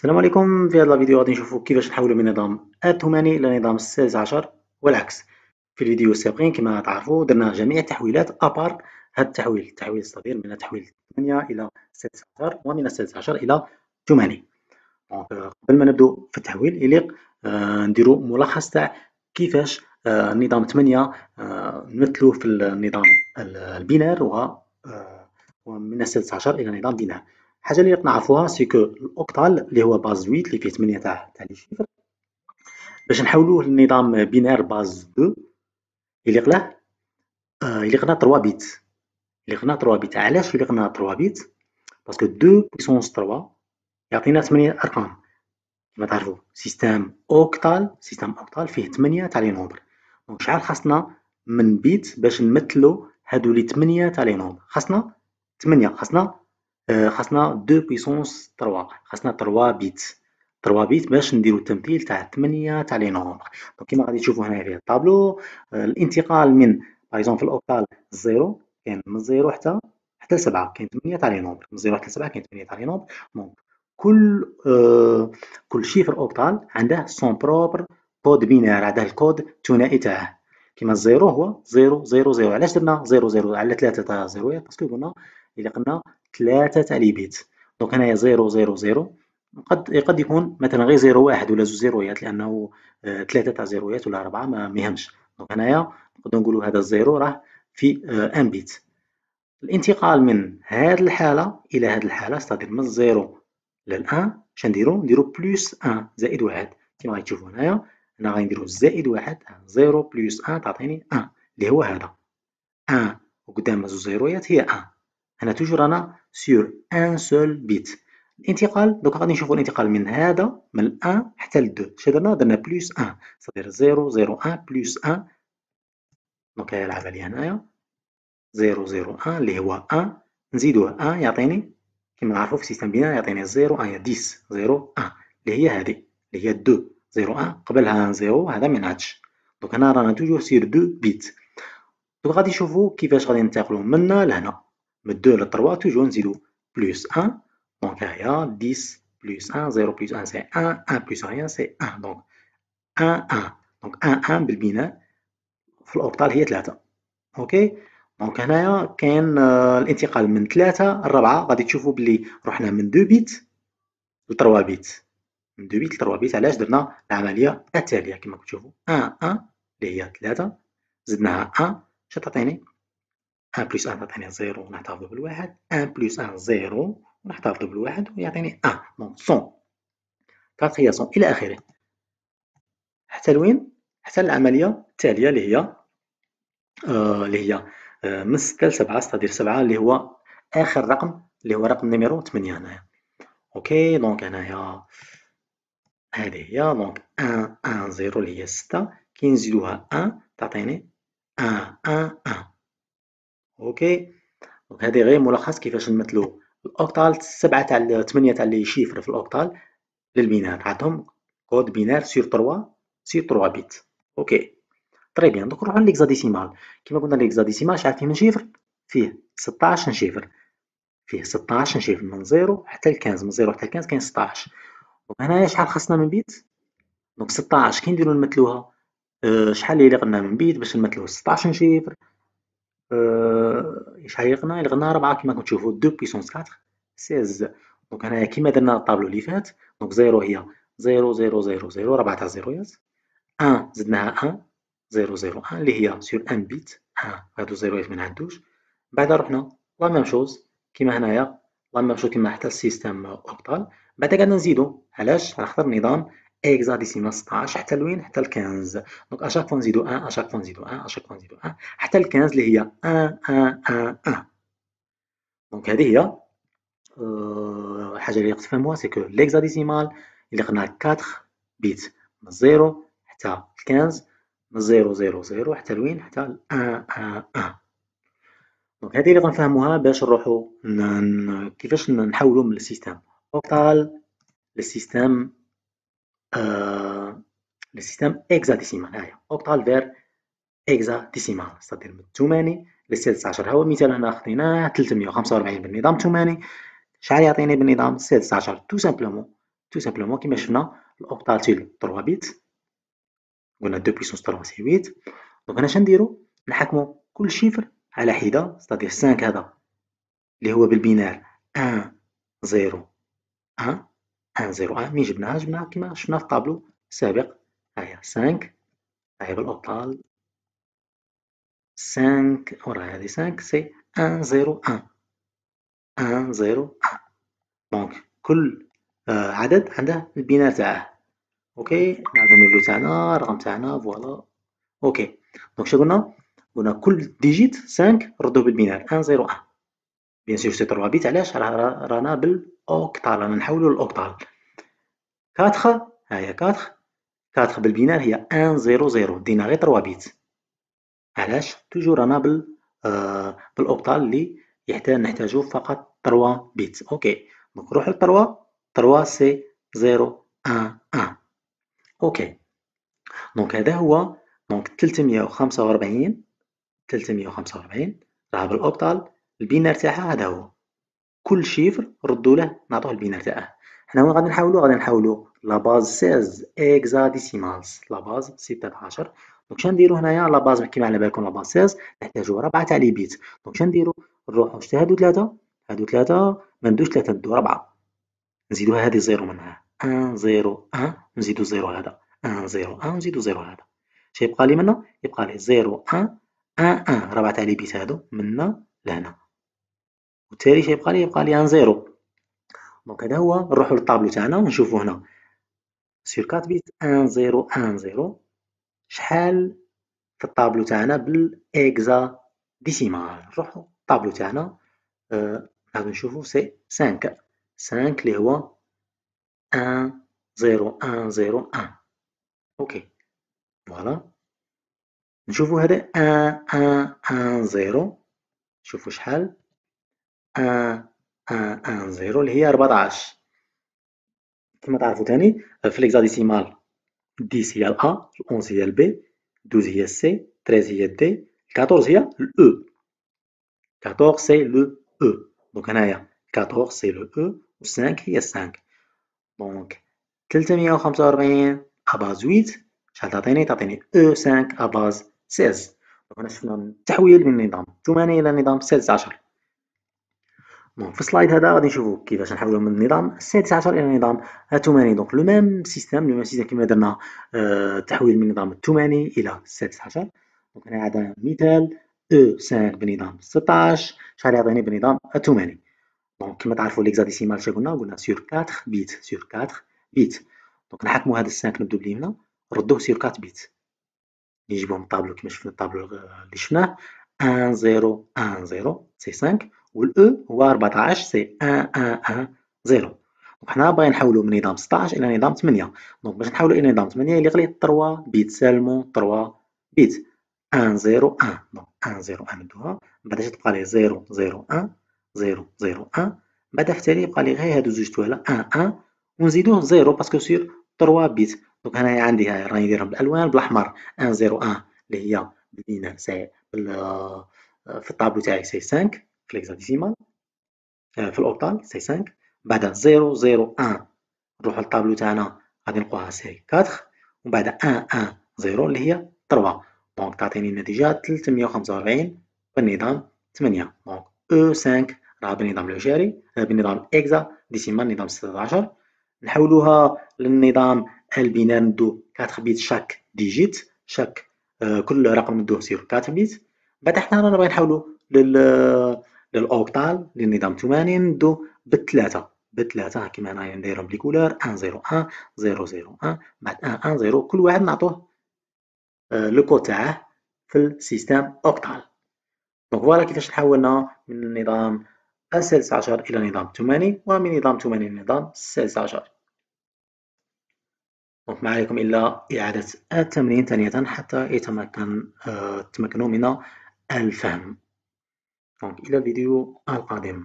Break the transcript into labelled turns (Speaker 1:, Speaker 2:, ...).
Speaker 1: السلام عليكم في هذا الفيديو غادي نشوفوا كيفاش نحولوا من نظام الثماني الى نظام السادس عشر والعكس في الفيديو السابقين كما تعرفوا درنا جميع التحويلات ابار هذا التحويل التحويل الصغير من تحويل 8 الى 16 ومن 16 الى 8 دونك euh, قبل ما نبدا في التحويل يليق آه نديروا ملخص تاع كيفاش آه نظام 8 آه في النظام البينار و آه، ومن 16 الى نظام بينار حاجه اللي نعرفوها سيكو الاوكتال اللي هو باز 8 اللي فيه 8 تاع تاع لي شيفر باش نحولوه لنظام بينار باز 2 يليقله آه يليقنا 3 بيت يليقنا 3 بيت علاش يليقنا 3 بيت باسكو 2 بويسونس 3 يعطينا 8 ارقام كما تعرفوا سيستم اوكتال سيستم اوكتال فيه 8 تاع لي نومبر دونك شحال خاصنا من بيت باش نمثلو هادو لي 8 تاع لي نومبر خاصنا 8 خاصنا آه، خاصنا دو بويسونس تروا خاصنا تروا بيت تروا بيت باش نديرو التمثيل تاع 8 تاع لي نومبر دونك كيما غادي تشوفو هنايا في الطابلو آه، الانتقال من باغ في الاوكتال الزيرو كاين من الزيرو حتى حتى سبعة كاين 8 تاع لي نومبر من الزيرو حتى سبعة كاين 8 تاع لي نومبر دونك كل آه كل شيفر اوكتال عنده سون بروبر كود بينير عنده الكود الثنائي تاعه كيما الزيرو هو زيرو زيرو زيرو علاش درنا زيرو زيرو على ثلاثة تاع زيروات باسكو قلنا إلا قلنا ثلاثة اليبيت دونك هنايا زيرو زيرو زيرو قد قد يكون مثلا غير زيرو واحد ولا زوج زيرويات لانه آه، ثلاثة تاع زيرويات ولا أربعة ما ميهمش دونك هنايا نقدر نقولو هذا الزيرو راه في آه، ان بيت الانتقال من هذه الحالة إلى هذه الحالة ستادير من الزيرو للان اش نديرو نديرو بلوس ان زائد واحد كيما تشوفوا هنايا هنا غادي نديرو زائد واحد زيرو بلوس ان تعطيني ان اللي هو هذا ان وقدام زوج زيرويات هي ان هنا توجو رانا سور ان سول بيت الانتقال دوكا غادي نشوفوا الانتقال من هذا من 1 حتى ل 2 اش درنا درنا بلس 1 صافي 0 0 1 بلس 1 دونك هي العمليه هنايا 0 0 1 اللي هو 1 نزيدوه 1 يعطيني كما نعرفوا في سيستم بينا يعطيني 0 1 10 0 1 اللي هي هذه اللي هي 2 0 1 قبلها 0 هذا ما نعادش دوك هنا رانا توجو سير 2 بيت دوك غادي نشوفوا كيفاش غادي ننتقلوا من هنا لهنا من 2 ل 3 توجور نزيدو بلوس 1 دونك هايا 10 بلوس 1 0 بلوس 1 سي 1 1 بلوس 1 سي 1 دونك 1 1 دونك 1 1 بالبناء في الاوبتال هي 3 اوكي دونك هنايا كاين آه، الانتقال من 3 ل 4 غادي تشوفوا بلي رحنا من 2 بيت ل 3 بيت من 2 بيت ل 3 بيت علاش درنا العمليه التاليه كما كتشوفوا 1 1 اللي هي 3 زدناها 1 شنو تعطيني ان بلس ان تعطيني زيرو ونحتفظ بالواحد ان بلس ان زيرو ونحتفظ بالواحد ويعطيني ان دونك صون كاتخياسون الى اخره حتى لوين حتى العمليه التاليه اللي هي آه اللي هي آه من 6 ل 7 ستادير 7 اللي هو اخر رقم اللي هو رقم نيميرو 8 هنايا اوكي دونك هنايا هذه هي دونك 1 1 0 اللي هي 6 كي نزيدوها 1 تعطيني 1 1 1 اوكي دونك هذه غير ملخص كيفاش نمثلو الاوكتال سبعه تاع تمنية تاع لي شيفر في الاوكتال للبينار عندهم كود بينار سير 3 سير 3 بيت اوكي تري بيان دوك نروحو للإكزاديسيمال كيما قلنا الإكزاديسيمال شحال فيه من شيفر فيه 16 شيفر فيه 16 شيفر من 0 حتى ل 15 من 0 حتى ل 15 كاين 16 هنايا شحال خاصنا من بيت دونك 16 كي نديرو نمثلوها آه، شحال اللي قلنا من بيت باش نمثلو 16 شيفر يشيقنا غنا 4 كما كتشوفوا 2 بويسونس 4 16 دونك هنايا كيما درنا الطابلو اللي فات دونك زيرو هي زيرو زيرو زيرو 0 4 تاع زيروات 1 زدناها 1 زيرو زيرو 1 اللي هي سور 1 بيت 1 هادو زيروات ما عندوش بعدا رحنا لا ميم شوز كيما هنايا لا ميم شوز كيما حتى السيستم اوبتال بعدا قعدنا نزيدو علاش على خاطر النظام اكزاديسيمال 16 حتى لوين حتى ل 15 دونك اشاك فوا نزيدو 1 اشاك فوا نزيدو 1 اشاك فوا نزيدو 1 حتى ل 15 اللي هي 1 1 1 1 دونك هذه هي الحاجه آه، اللي خصك تفهموها سي كو ليكزاديسيمال اللي قلنا 4 بيت من 0 حتى ل 15 من 0 0 0 حتى لوين حتى ل 1 1 1 دونك هذه اللي غنفهموها باش نروحو كيفاش نحولو من السيستم اوكتال للسيستم لي سيستيم اكزاديسيمال هاهي اوكتال فير اكزاديسيمال استدير من الثماني للسادس عشر هو مثال هنا خديناه 345 بالنظام الثماني شحال يعطيني بالنظام 16 تو سامبلومون تو سامبلومون كيما شفنا الاوكتال تيل 3 بيت قلنا 2 بيسونس 3 سي 8 دونك هنا شنديرو نحكمو كل شيفر على حده ستادير 5 هذا اللي هو بالبينار 1 0 1 ان زيرو ان مين جبناها جبناها كما شفنا في الطابلو السابق هاهي سانك هاهي بالأبطال سانك ورا هادي سانك سي ان زيرو ان ان زيرو ان دونك كل آه، عدد عنده البناء تاعه اوكي نعاودو نولو تاعنا الرقم تاعنا فوالا اوكي دونك شنو قلنا قلنا كل ديجيت سانك ردو بالبناء ان زيرو ان بيان سور سي تروا بيت علاش رانا بال اوكتال رانا نحولو لاوكتال كاتخ ها هي كاتخ كاتخ بالبينار هي ان زيرو زيرو دينا غير تروا بيت علاش توجور رانا بال آه، بالاوكتال لي يحتاج نحتاجو فقط تروا بيت اوكي دونك نروحو لتروا تروا سي زيرو ان ان اوكي دونك هذا هو دونك 345 345 راه بالاوكتال البينار تاعها هذا هو كل شيفر ردوا له نعطوه البناء تاعه حنا وين غادي نحاولوا غادي نحاولوا لا باز 16 اكزا ديسيمالز لا باز 16 دونك شنو شنديرو هنايا لا باز كيما على بالكم لا باز 16 نحتاجو ربعة تاع لي بيت دونك شنو شنديرو نروحو شتا هادو ثلاثة هادو ثلاثة ما ندوش ثلاثة ندو ربعة نزيدوها هادي زيرو منها 1 0 1 نزيدو زيرو هذا 1 0 1 نزيدو زيرو هذا شي يبقى لي منا يبقى لي 0 1 1 1 ربعة تاع لي بيت هادو منا لهنا وبالتالي شيبقى لي يبقى لي ان زيرو دونك هذا هو نروحو للطابلو تاعنا ونشوفو هنا سير 4 بيت ان زيرو ان زيرو شحال في الطابلو تاعنا بالاكزا ديسيمال نروحو الطابلو تاعنا euh, آه غادي نشوفو سي 5 5 اللي هو ان زيرو ان زيرو ان اوكي فوالا نشوفو هذا ان ان ان زيرو شوفو شحال ان آه، آه، آه، اللي هي 14 كما تعرفوا ثاني في ليكزاديسيمال 10 هي الا 11 هي البي 12 هي السي 13 هي الدي 14 هي ال الاو 14 e. سي لو او e. دونك هنايا 14 سي لو او e و 5 هي 5 دونك 345 اباز 8 شحال تعطيني تعطيني او 5 اباز 16 دونك هنا شفنا التحويل من النظام ثماني الى النظام 16 دونك في السلايد هذا غادي نشوفوا كيفاش نحولوا من النظام السادس عشر الى نظام الثماني دونك لو ميم سيستيم لو ميم سيستيم كما درنا آه، تحويل من النظام الثماني الى السادس عشر دونك انا عاد مثال e او 5 بنظام 16 شحال يعطيني بنظام الثماني دونك كما تعرفوا ليكزاديسيمال شنو قلنا قلنا سور 4 بيت سور 4 بيت دونك نحكموا هذا السانك نبداو باليمنى نردوه سور 4 بيت نجيبوهم الطابلو كما شفنا الطابلو آه، اللي شفناه 1 0 1 0 سي 5 E هو 14 سي 1 1 1 0 دونك حنا باغي نحولو من نظام 16 الى نظام 8 دونك باش نحولو الى نظام 8 اللي غليه 3 بيت سالمون 3 بيت 1 0 1 دونك 1 0 1 ندوها من بعد تبقى لي 0 0 1 0 0 1 بعد حتى لي يبقى لي غير هادو زوج توالا 1 1 ونزيدوه 0 باسكو سير 3 بيت دونك هنايا عندي هاي راني نديرهم بالالوان بالاحمر 1 0 1 اللي هي بالبينار سي آه، في الطابلو تاعي سي 5 في الهكساديسيمال في الاوبتال سي 5 بعد 0 0 1 نروحو للطابلو تاعنا غادي نلقوها سي 4 ومن بعد 1 1 0 اللي هي 3 دونك تعطيني النتيجه 345 بالنظام 8 دونك او 5 راه بالنظام العشري بالنظام اكزا ديسيمال نظام 16 نحولوها للنظام البينار ندو 4 بيت شاك ديجيت شاك آه، كل رقم ندوه سير 4 بيت بعد حنا رانا باغي نحولو لل للاوكتال للنظام 80 ندو بالثلاثه بالثلاثه كيما يعني انايا نديرهم بليكولار 1 0 1 0 0 1 بعد 1 1 0 كل واحد نعطوه آه، لو كو تاعه في السيستم اوكتال دونك فوالا كيفاش تحولنا من النظام السادس عشر الى نظام 80 ومن نظام الى نظام السادس عشر دونك ما عليكم الا اعاده التمرين ثانيه حتى يتمكن آه، تمكنوا من الفهم Donc, il a vidéo al-qadim.